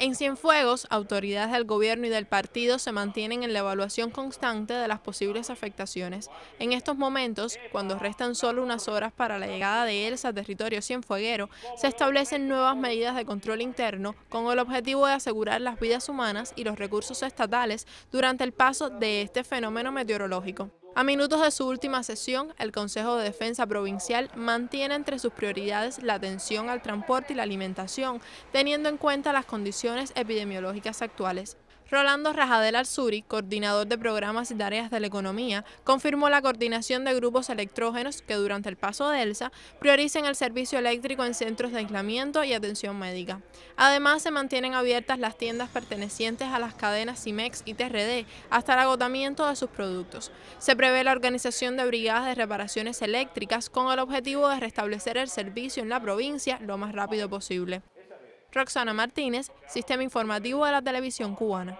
En Cienfuegos, autoridades del gobierno y del partido se mantienen en la evaluación constante de las posibles afectaciones. En estos momentos, cuando restan solo unas horas para la llegada de Elsa a territorio cienfueguero, se establecen nuevas medidas de control interno con el objetivo de asegurar las vidas humanas y los recursos estatales durante el paso de este fenómeno meteorológico. A minutos de su última sesión, el Consejo de Defensa Provincial mantiene entre sus prioridades la atención al transporte y la alimentación, teniendo en cuenta las condiciones epidemiológicas actuales. Rolando Rajadel Alzuri, coordinador de programas y tareas de la economía, confirmó la coordinación de grupos electrógenos que durante el paso de ELSA prioricen el servicio eléctrico en centros de aislamiento y atención médica. Además, se mantienen abiertas las tiendas pertenecientes a las cadenas CIMEX y TRD hasta el agotamiento de sus productos. Se prevé la organización de brigadas de reparaciones eléctricas con el objetivo de restablecer el servicio en la provincia lo más rápido posible. Roxana Martínez, Sistema Informativo de la Televisión Cubana.